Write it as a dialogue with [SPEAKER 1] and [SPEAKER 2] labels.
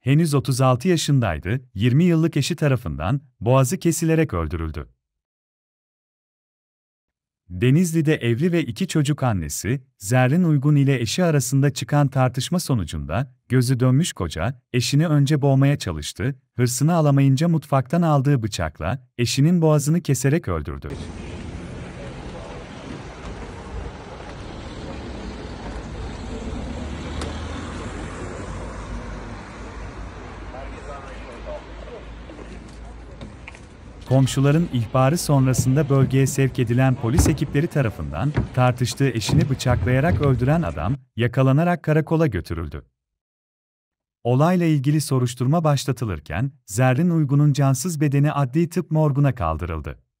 [SPEAKER 1] Henüz 36 yaşındaydı, 20 yıllık eşi tarafından boğazı kesilerek öldürüldü. Denizli'de evli ve iki çocuk annesi, Zerrin Uygun ile eşi arasında çıkan tartışma sonucunda, gözü dönmüş koca, eşini önce boğmaya çalıştı, hırsını alamayınca mutfaktan aldığı bıçakla, eşinin boğazını keserek öldürdü. Komşuların ihbarı sonrasında bölgeye sevk edilen polis ekipleri tarafından tartıştığı eşini bıçaklayarak öldüren adam yakalanarak karakola götürüldü. Olayla ilgili soruşturma başlatılırken Zerrin Uygun'un cansız bedeni adli tıp morguna kaldırıldı.